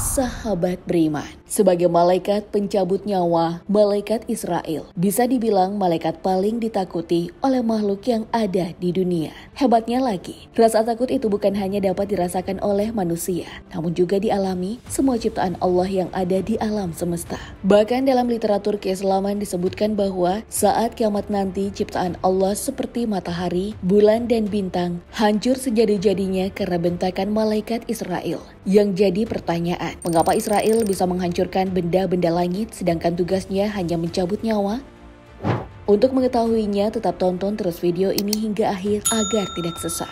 sahabat beriman. Sebagai malaikat pencabut nyawa, malaikat Israel bisa dibilang malaikat paling ditakuti oleh makhluk yang ada di dunia. Hebatnya lagi, rasa takut itu bukan hanya dapat dirasakan oleh manusia, namun juga dialami semua ciptaan Allah yang ada di alam semesta. Bahkan dalam literatur keislaman disebutkan bahwa saat kiamat nanti ciptaan Allah seperti matahari, bulan, dan bintang hancur sejadi-jadinya karena bentakan malaikat Israel yang jadi pertanyaan Tuhan. Mengapa Israel bisa menghancurkan benda-benda langit sedangkan tugasnya hanya mencabut nyawa? Untuk mengetahuinya, tetap tonton terus video ini hingga akhir agar tidak sesat.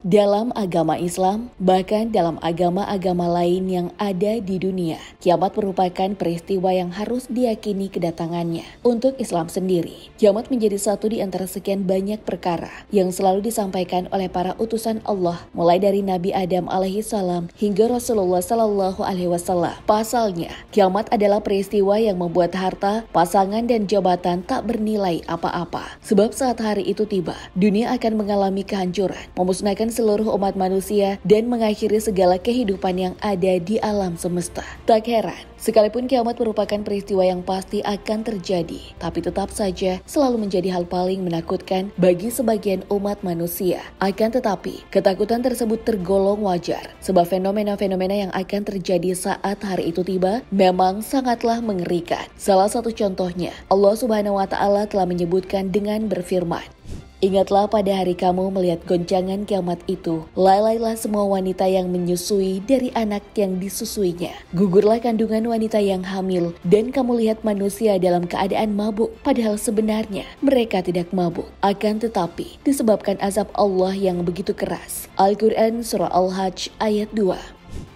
Dalam agama Islam, bahkan dalam agama-agama lain yang ada di dunia, kiamat merupakan peristiwa yang harus diyakini kedatangannya. Untuk Islam sendiri, kiamat menjadi satu di antara sekian banyak perkara yang selalu disampaikan oleh para utusan Allah, mulai dari Nabi Adam alaihissalam hingga Rasulullah shallallahu alaihi wasallam. Pasalnya, kiamat adalah peristiwa yang membuat harta, pasangan dan jabatan tak bernilai apa-apa. Sebab saat hari itu tiba, dunia akan mengalami kehancuran, memusnahkan seluruh umat manusia dan mengakhiri segala kehidupan yang ada di alam semesta. Tak heran, sekalipun kiamat merupakan peristiwa yang pasti akan terjadi, tapi tetap saja selalu menjadi hal paling menakutkan bagi sebagian umat manusia. Akan tetapi, ketakutan tersebut tergolong wajar, sebab fenomena-fenomena yang akan terjadi saat hari itu tiba memang sangatlah mengerikan. Salah satu contohnya, Allah Subhanahu wa Ta'ala telah menyebutkan dengan berfirman, Ingatlah pada hari kamu melihat goncangan kiamat itu. Lalailah semua wanita yang menyusui dari anak yang disusuinya. Gugurlah kandungan wanita yang hamil dan kamu lihat manusia dalam keadaan mabuk padahal sebenarnya mereka tidak mabuk. Akan tetapi disebabkan azab Allah yang begitu keras. Al-Quran Surah Al-Hajj ayat 2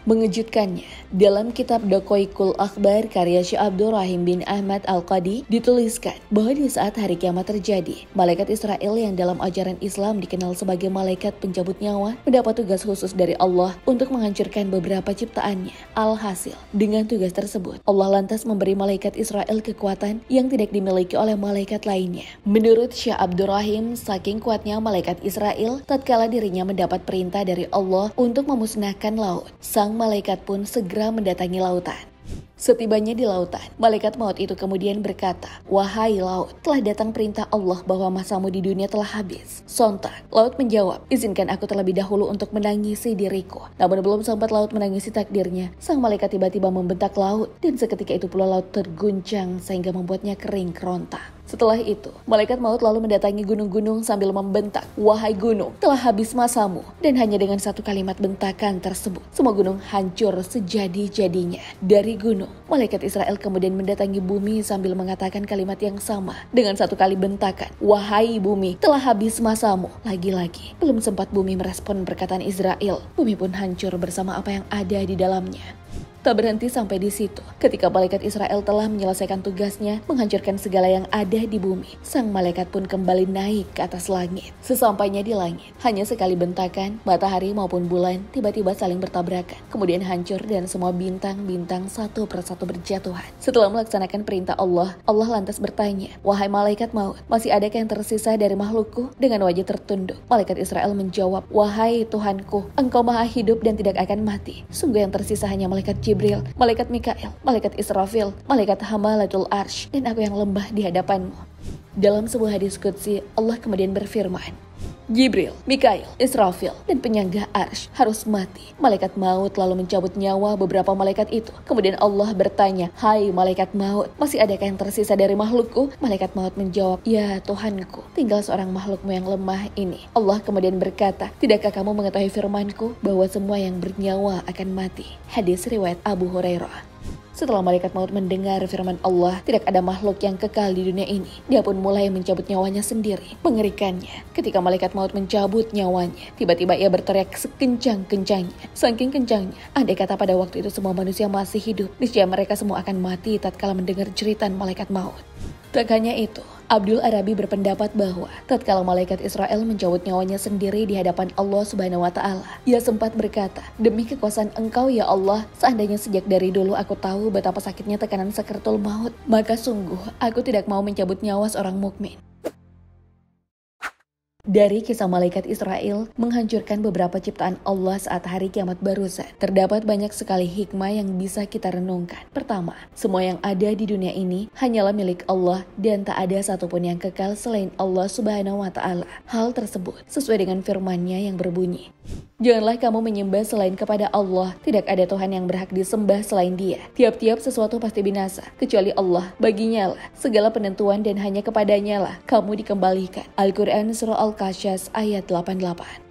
mengejutkannya. Dalam kitab Dokoikul Akbar karya Syekh Abdul Rahim bin Ahmad Al-Qadi dituliskan bahwa di saat hari kiamat terjadi, malaikat Israel yang dalam ajaran Islam dikenal sebagai malaikat pencabut nyawa mendapat tugas khusus dari Allah untuk menghancurkan beberapa ciptaannya. Alhasil, dengan tugas tersebut, Allah lantas memberi malaikat Israel kekuatan yang tidak dimiliki oleh malaikat lainnya. Menurut Syekh Abdul Rahim, saking kuatnya malaikat Israel, tatkala dirinya mendapat perintah dari Allah untuk memusnahkan laut, sang sang malaikat pun segera mendatangi lautan. Setibanya di lautan, malaikat maut itu kemudian berkata, Wahai laut, telah datang perintah Allah bahwa masamu di dunia telah habis. Sontak, laut menjawab, izinkan aku terlebih dahulu untuk menangisi diriku. Namun belum sempat laut menangisi takdirnya, sang malaikat tiba-tiba membentak laut, dan seketika itu pula laut terguncang sehingga membuatnya kering kerontang. Setelah itu, malaikat maut lalu mendatangi gunung-gunung sambil membentak, "Wahai gunung, telah habis masamu." Dan hanya dengan satu kalimat bentakan tersebut, semua gunung hancur sejadi-jadinya. Dari gunung, malaikat Israel kemudian mendatangi bumi sambil mengatakan kalimat yang sama dengan satu kali bentakan, "Wahai bumi, telah habis masamu." Lagi-lagi, belum sempat bumi merespon perkataan Israel, bumi pun hancur bersama apa yang ada di dalamnya. Tak berhenti sampai di situ, ketika malaikat Israel telah menyelesaikan tugasnya menghancurkan segala yang ada di bumi, sang malaikat pun kembali naik ke atas langit. Sesampainya di langit, hanya sekali bentakan, matahari maupun bulan tiba-tiba saling bertabrakan, kemudian hancur dan semua bintang-bintang satu persatu berjatuhan. Setelah melaksanakan perintah Allah, Allah lantas bertanya, Wahai malaikat maut, masih adakah yang tersisa dari makhlukku? Dengan wajah tertunduk, malaikat Israel menjawab, Wahai Tuhanku, engkau maha hidup dan tidak akan mati. Sungguh yang tersisa hanya malaikat jiwa Jibril, malaikat Mikael, malaikat Israfil, malaikat Hamalatul Arsh, dan aku yang lembah di hadapanmu. Dalam sebuah hadis Qudsi, Allah kemudian berfirman, Jibril, Mikail, Israfil, dan penyangga Arsh harus mati. Malaikat maut lalu mencabut nyawa beberapa malaikat itu. Kemudian Allah bertanya, Hai malaikat maut, masih adakah yang tersisa dari makhlukku? Malaikat maut menjawab, Ya Tuhanku, tinggal seorang makhlukmu yang lemah ini. Allah kemudian berkata, Tidakkah kamu mengetahui firmanku bahwa semua yang bernyawa akan mati? Hadis riwayat Abu Hurairah. Setelah malaikat maut mendengar firman Allah, tidak ada makhluk yang kekal di dunia ini. Dia pun mulai mencabut nyawanya sendiri. Mengerikannya, ketika malaikat maut mencabut nyawanya, tiba-tiba ia berteriak sekencang-kencangnya. Saking kencangnya, andai kata pada waktu itu semua manusia masih hidup, niscaya mereka semua akan mati tatkala mendengar jeritan malaikat maut. Tak hanya itu, Abdul Arabi berpendapat bahwa tatkala malaikat Israel mencabut nyawanya sendiri di hadapan Allah Subhanahu wa taala, ia sempat berkata, "Demi kekuasaan Engkau ya Allah, seandainya sejak dari dulu aku tahu betapa sakitnya tekanan sekertul maut, maka sungguh aku tidak mau mencabut nyawa seorang mukmin." Dari kisah malaikat Israel menghancurkan beberapa ciptaan Allah saat hari kiamat barusan, terdapat banyak sekali hikmah yang bisa kita renungkan. Pertama, semua yang ada di dunia ini hanyalah milik Allah dan tak ada satupun yang kekal selain Allah Subhanahu wa taala. Hal tersebut sesuai dengan firman-Nya yang berbunyi, Janganlah kamu menyembah selain kepada Allah, tidak ada Tuhan yang berhak disembah selain dia. Tiap-tiap sesuatu pasti binasa, kecuali Allah, baginya lah. Segala penentuan dan hanya kepadanya lah, kamu dikembalikan. Al-Quran Surah al kasyas ayat 88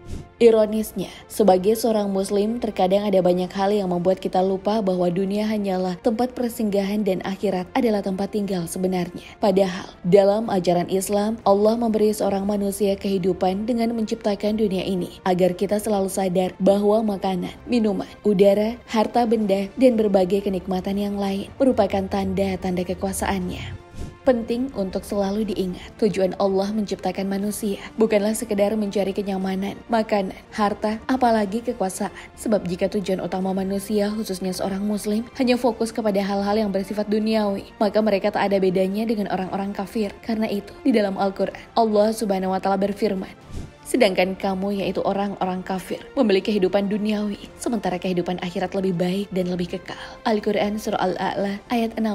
Ironisnya, sebagai seorang muslim, terkadang ada banyak hal yang membuat kita lupa bahwa dunia hanyalah tempat persinggahan dan akhirat adalah tempat tinggal sebenarnya. Padahal, dalam ajaran Islam, Allah memberi seorang manusia kehidupan dengan menciptakan dunia ini agar kita selalu sadar bahwa makanan, minuman, udara, harta benda, dan berbagai kenikmatan yang lain merupakan tanda-tanda kekuasaannya. Penting untuk selalu diingat, tujuan Allah menciptakan manusia bukanlah sekedar mencari kenyamanan, makanan, harta, apalagi kekuasaan. Sebab jika tujuan utama manusia, khususnya seorang muslim, hanya fokus kepada hal-hal yang bersifat duniawi, maka mereka tak ada bedanya dengan orang-orang kafir. Karena itu, di dalam Al-Quran, Allah subhanahu wa ta'ala berfirman, Sedangkan kamu yaitu orang-orang kafir memiliki kehidupan duniawi, sementara kehidupan akhirat lebih baik dan lebih kekal. Al-Quran Surah Al-A'la ayat 16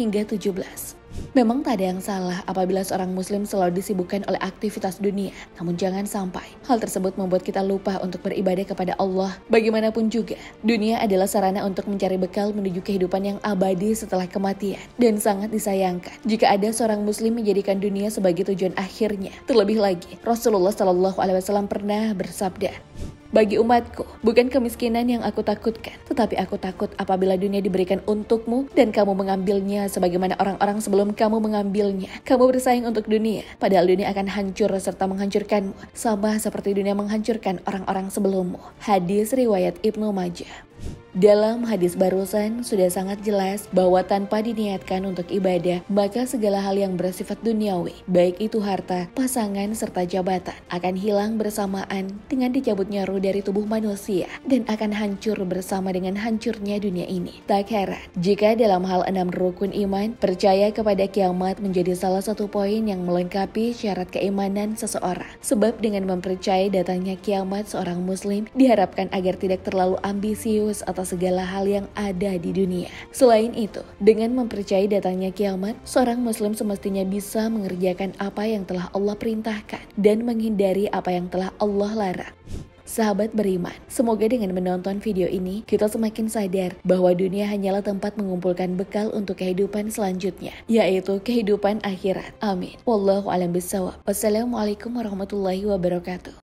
hingga 17. Memang tak ada yang salah apabila seorang muslim selalu disibukkan oleh aktivitas dunia, namun jangan sampai hal tersebut membuat kita lupa untuk beribadah kepada Allah bagaimanapun juga. Dunia adalah sarana untuk mencari bekal menuju kehidupan yang abadi setelah kematian dan sangat disayangkan jika ada seorang muslim menjadikan dunia sebagai tujuan akhirnya. Terlebih lagi, Rasulullah Shallallahu alaihi wasallam pernah bersabda, bagi umatku. Bukan kemiskinan yang aku takutkan, tetapi aku takut apabila dunia diberikan untukmu dan kamu mengambilnya sebagaimana orang-orang sebelum kamu mengambilnya. Kamu bersaing untuk dunia, padahal dunia akan hancur serta menghancurkanmu, sama seperti dunia menghancurkan orang-orang sebelummu. Hadis riwayat Ibnu Majah. Dalam hadis barusan sudah sangat jelas bahwa tanpa diniatkan untuk ibadah, maka segala hal yang bersifat duniawi, baik itu harta, pasangan, serta jabatan, akan hilang bersamaan dengan dicabutnya ruh dari tubuh manusia dan akan hancur bersama dengan hancurnya dunia ini. Tak heran jika dalam hal enam rukun iman, percaya kepada kiamat menjadi salah satu poin yang melengkapi syarat keimanan seseorang. Sebab dengan mempercayai datangnya kiamat, seorang muslim diharapkan agar tidak terlalu ambisius atau atas segala hal yang ada di dunia. Selain itu, dengan mempercayai datangnya kiamat, seorang muslim semestinya bisa mengerjakan apa yang telah Allah perintahkan dan menghindari apa yang telah Allah larang. Sahabat beriman, semoga dengan menonton video ini kita semakin sadar bahwa dunia hanyalah tempat mengumpulkan bekal untuk kehidupan selanjutnya, yaitu kehidupan akhirat. Amin. Wallahu a'lam Wassalamualaikum warahmatullahi wabarakatuh.